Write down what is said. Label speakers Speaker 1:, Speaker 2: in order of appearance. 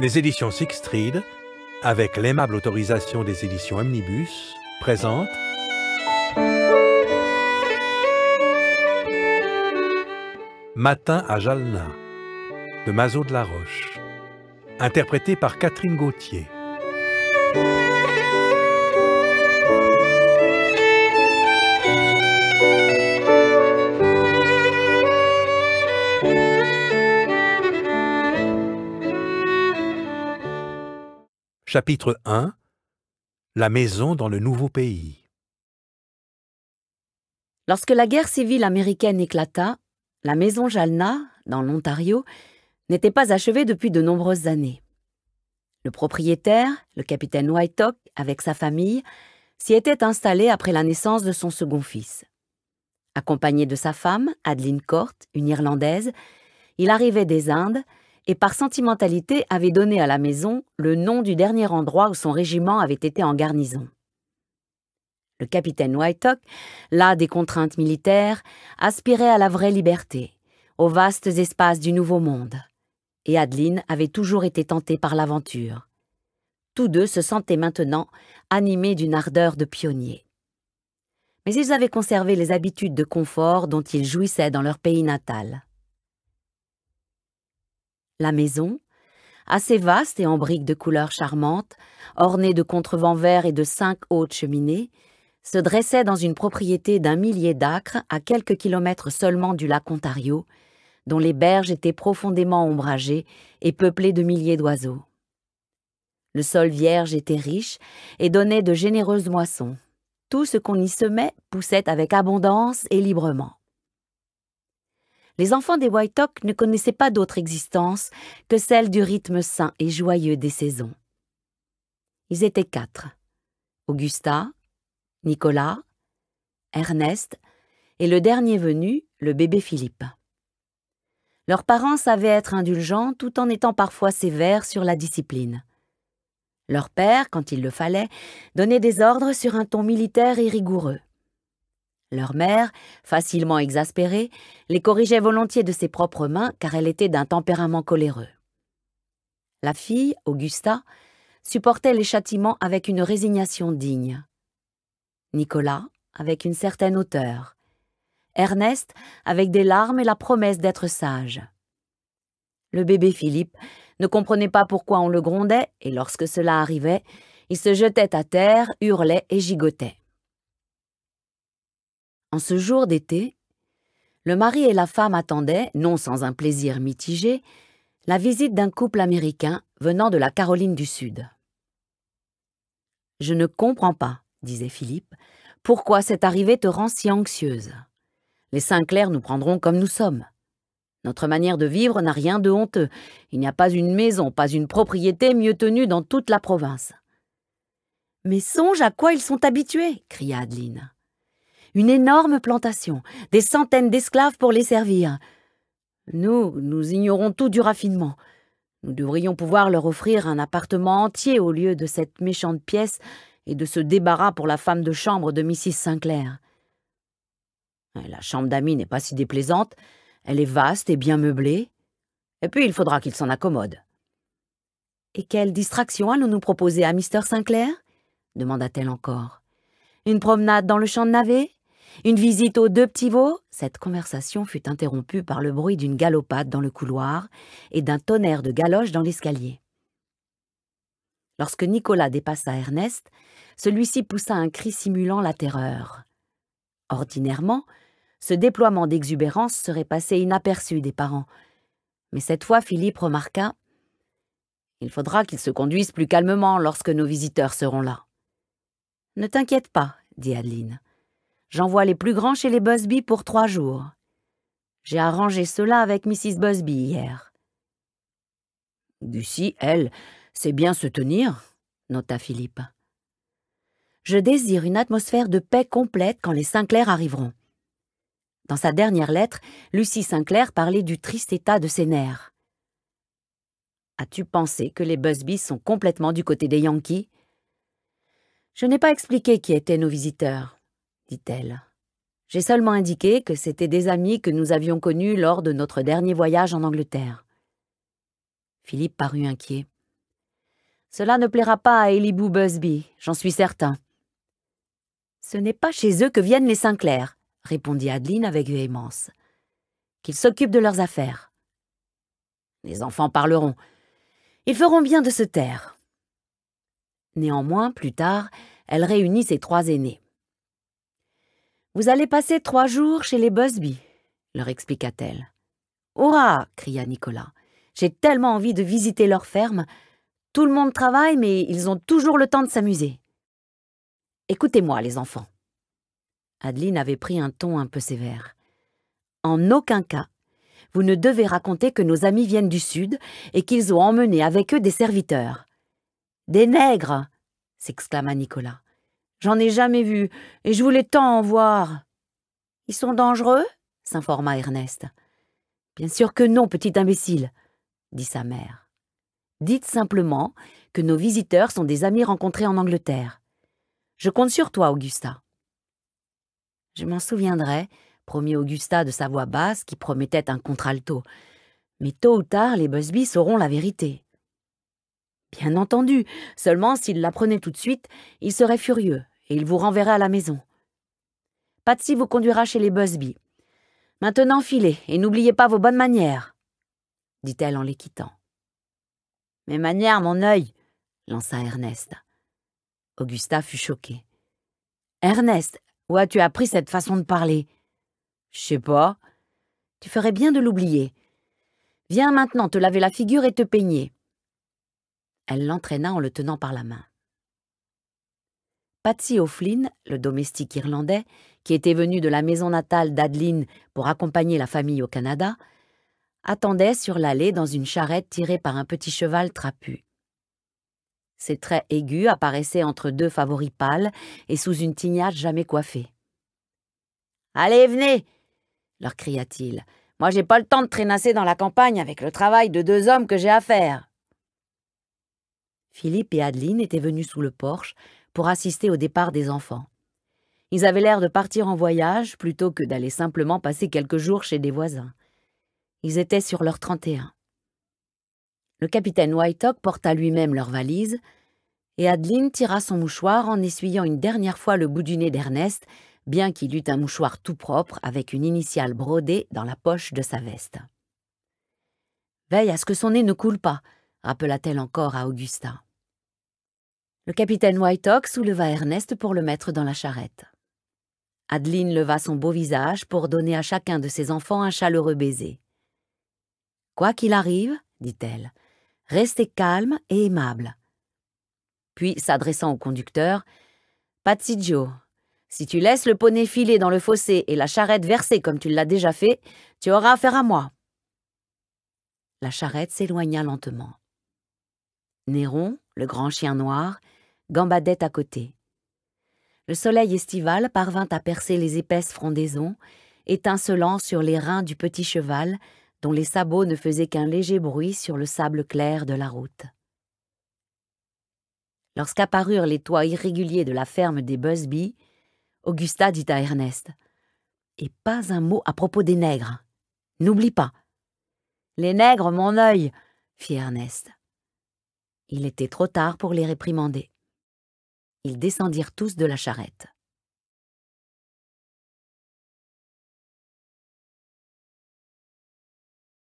Speaker 1: les éditions Sixtreed, avec l'aimable autorisation des éditions Omnibus, présentent Matin à Jalna de Mazo de la Roche, interprété par Catherine Gauthier. Chapitre 1 La maison dans le nouveau pays Lorsque la guerre civile américaine éclata, la maison Jalna, dans l'Ontario, n'était pas achevée depuis de nombreuses années. Le propriétaire, le capitaine Whitehock, avec sa famille, s'y était installé après la naissance de son second fils. Accompagné de sa femme, Adeline Court, une Irlandaise, il arrivait des Indes et par sentimentalité avait donné à la maison le nom du dernier endroit où son régiment avait été en garnison. Le capitaine Whitehock, là des contraintes militaires, aspirait à la vraie liberté, aux vastes espaces du Nouveau Monde. Et Adeline avait toujours été tentée par l'aventure. Tous deux se sentaient maintenant animés d'une ardeur de pionniers. Mais ils avaient conservé les habitudes de confort dont ils jouissaient dans leur pays natal. La maison, assez vaste et en briques de couleurs charmantes, ornée de contrevents verts et de cinq hautes cheminées, se dressait dans une propriété d'un millier d'acres à quelques kilomètres seulement du lac Ontario, dont les berges étaient profondément ombragées et peuplées de milliers d'oiseaux. Le sol vierge était riche et donnait de généreuses moissons. Tout ce qu'on y semait poussait avec abondance et librement les enfants des Whitehawk ne connaissaient pas d'autre existence que celle du rythme sain et joyeux des saisons. Ils étaient quatre. Augusta, Nicolas, Ernest et le dernier venu, le bébé Philippe. Leurs parents savaient être indulgents tout en étant parfois sévères sur la discipline. Leur père, quand il le fallait, donnait des ordres sur un ton militaire et rigoureux. Leur mère, facilement exaspérée, les corrigeait volontiers de ses propres mains car elle était d'un tempérament coléreux. La fille, Augusta, supportait les châtiments avec une résignation digne. Nicolas, avec une certaine hauteur. Ernest, avec des larmes et la promesse d'être sage. Le bébé Philippe ne comprenait pas pourquoi on le grondait, et lorsque cela arrivait, il se jetait à terre, hurlait et gigotait. En ce jour d'été, le mari et la femme attendaient, non sans un plaisir mitigé, la visite d'un couple américain venant de la Caroline du Sud. Je ne comprends pas, disait Philippe, pourquoi cette arrivée te rend si anxieuse. Les Sinclair nous prendront comme nous sommes. Notre manière de vivre n'a rien de honteux. Il n'y a pas une maison, pas une propriété mieux tenue dans toute la province. Mais songe à quoi ils sont habitués, cria Adeline une énorme plantation, des centaines d'esclaves pour les servir. Nous, nous ignorons tout du raffinement. Nous devrions pouvoir leur offrir un appartement entier au lieu de cette méchante pièce et de ce débarras pour la femme de chambre de Mrs. Sinclair. La chambre d'amis n'est pas si déplaisante, elle est vaste et bien meublée. Et puis il faudra qu'ils s'en accommodent. « Et quelle distraction allons-nous proposer à Mr. Sinclair demanda-t-elle encore. Une promenade dans le champ de navet une visite aux deux petits veaux Cette conversation fut interrompue par le bruit d'une galopade dans le couloir et d'un tonnerre de galoches dans l'escalier. Lorsque Nicolas dépassa Ernest, celui-ci poussa un cri simulant la terreur. Ordinairement, ce déploiement d'exubérance serait passé inaperçu des parents. Mais cette fois, Philippe remarqua Il faudra qu'ils se conduisent plus calmement lorsque nos visiteurs seront là. Ne t'inquiète pas, dit Adeline. J'envoie les plus grands chez les Busby pour trois jours. J'ai arrangé cela avec Mrs. Busby hier. Lucie, elle, sait bien se tenir, nota Philippe. Je désire une atmosphère de paix complète quand les Sinclair arriveront. Dans sa dernière lettre, Lucie Sinclair parlait du triste état de ses nerfs. As-tu pensé que les Busby sont complètement du côté des Yankees Je n'ai pas expliqué qui étaient nos visiteurs dit-elle. J'ai seulement indiqué que c'étaient des amis que nous avions connus lors de notre dernier voyage en Angleterre. Philippe parut inquiet. Cela ne plaira pas à Elibou Busby, j'en suis certain. Ce n'est pas chez eux que viennent les Sinclair, répondit Adeline avec véhémence. Qu'ils s'occupent de leurs affaires. Les enfants parleront. Ils feront bien de se taire. Néanmoins, plus tard, elle réunit ses trois aînés. Vous allez passer trois jours chez les Busby, leur expliqua-t-elle. Hurrah cria Nicolas. J'ai tellement envie de visiter leur ferme. Tout le monde travaille, mais ils ont toujours le temps de s'amuser. Écoutez-moi, les enfants. Adeline avait pris un ton un peu sévère. En aucun cas, vous ne devez raconter que nos amis viennent du Sud et qu'ils ont emmené avec eux des serviteurs. Des nègres s'exclama Nicolas. J'en ai jamais vu, et je voulais tant en voir. Ils sont dangereux s'informa Ernest. Bien sûr que non, petit imbécile, dit sa mère. Dites simplement que nos visiteurs sont des amis rencontrés en Angleterre. Je compte sur toi, Augusta. Je m'en souviendrai, promit Augusta de sa voix basse qui promettait un contralto. Mais tôt ou tard, les Busby sauront la vérité. Bien entendu, seulement s'ils l'apprenaient tout de suite, ils seraient furieux et il vous renverra à la maison. Patsy vous conduira chez les Busby. Maintenant, filez, et n'oubliez pas vos bonnes manières, dit-elle en les quittant. Mes manières, mon œil, lança Ernest. Augusta fut choquée. Ernest, où as-tu appris cette façon de parler Je sais pas. Tu ferais bien de l'oublier. Viens maintenant te laver la figure et te peigner. Elle l'entraîna en le tenant par la main. Patsy O'Flynn, le domestique irlandais, qui était venu de la maison natale d'Adeline pour accompagner la famille au Canada, attendait sur l'allée dans une charrette tirée par un petit cheval trapu. Ses traits aigus apparaissaient entre deux favoris pâles et sous une tignasse jamais coiffée. Allez, venez leur cria-t-il. Moi, j'ai pas le temps de traînasser dans la campagne avec le travail de deux hommes que j'ai à faire. Philippe et Adeline étaient venus sous le porche pour assister au départ des enfants. Ils avaient l'air de partir en voyage plutôt que d'aller simplement passer quelques jours chez des voisins. Ils étaient sur leur 31. Le capitaine Whitehock porta lui-même leur valise, et Adeline tira son mouchoir en essuyant une dernière fois le bout du nez d'Ernest, bien qu'il eût un mouchoir tout propre avec une initiale brodée dans la poche de sa veste. Veille à ce que son nez ne coule pas, rappela-t-elle encore à Augustin. Le capitaine Whitehawk souleva Ernest pour le mettre dans la charrette. Adeline leva son beau visage pour donner à chacun de ses enfants un chaleureux baiser. Quoi qu'il arrive, dit-elle, restez calme et aimable. Puis, s'adressant au conducteur, Joe, si tu laisses le poney filer dans le fossé et la charrette verser comme tu l'as déjà fait, tu auras affaire à moi. La charrette s'éloigna lentement. Néron, le grand chien noir, gambadait à côté. Le soleil estival parvint à percer les épaisses frondaisons, étincelant sur les reins du petit cheval, dont les sabots ne faisaient qu'un léger bruit sur le sable clair de la route. Lorsqu'apparurent les toits irréguliers de la ferme des Busby, Augusta dit à Ernest Et pas un mot à propos des nègres. N'oublie pas. Les nègres, mon œil fit Ernest. Il était trop tard pour les réprimander ils descendirent tous de la charrette.